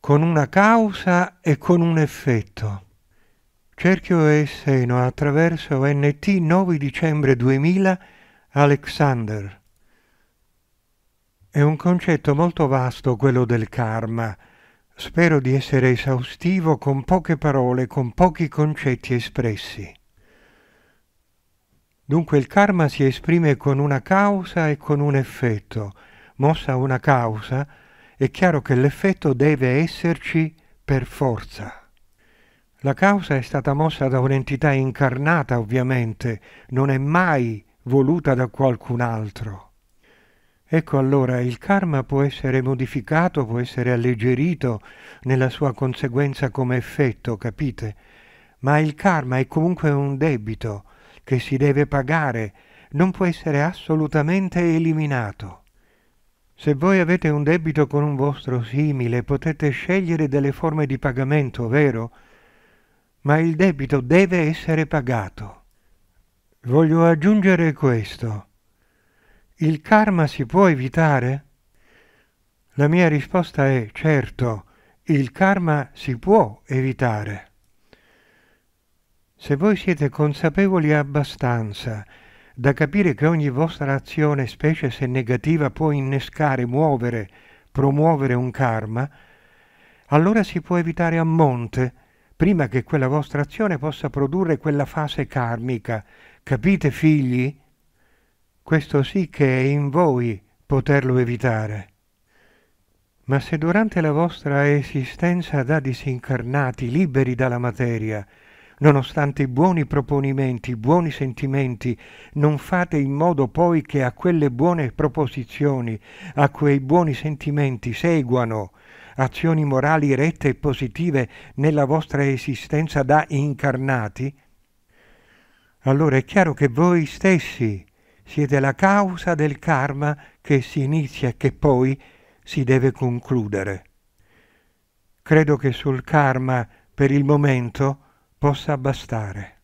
con una causa e con un effetto. Cerchio e Seno attraverso NT 9 dicembre 2000 Alexander. È un concetto molto vasto quello del karma. Spero di essere esaustivo con poche parole, con pochi concetti espressi. Dunque il karma si esprime con una causa e con un effetto. Mossa una causa, è chiaro che l'effetto deve esserci per forza. La causa è stata mossa da un'entità incarnata, ovviamente, non è mai voluta da qualcun altro. Ecco allora, il karma può essere modificato, può essere alleggerito nella sua conseguenza come effetto, capite? Ma il karma è comunque un debito che si deve pagare, non può essere assolutamente eliminato. Se voi avete un debito con un vostro simile, potete scegliere delle forme di pagamento, vero? Ma il debito deve essere pagato. Voglio aggiungere questo. Il karma si può evitare? La mia risposta è certo, il karma si può evitare. Se voi siete consapevoli abbastanza da capire che ogni vostra azione, specie se negativa, può innescare, muovere, promuovere un karma, allora si può evitare a monte, prima che quella vostra azione possa produrre quella fase karmica. Capite, figli? Questo sì che è in voi poterlo evitare. Ma se durante la vostra esistenza da disincarnati, liberi dalla materia, nonostante i buoni proponimenti, i buoni sentimenti, non fate in modo poi che a quelle buone proposizioni, a quei buoni sentimenti seguano azioni morali rette e positive nella vostra esistenza da incarnati, allora è chiaro che voi stessi siete la causa del karma che si inizia e che poi si deve concludere. Credo che sul karma, per il momento, possa bastare.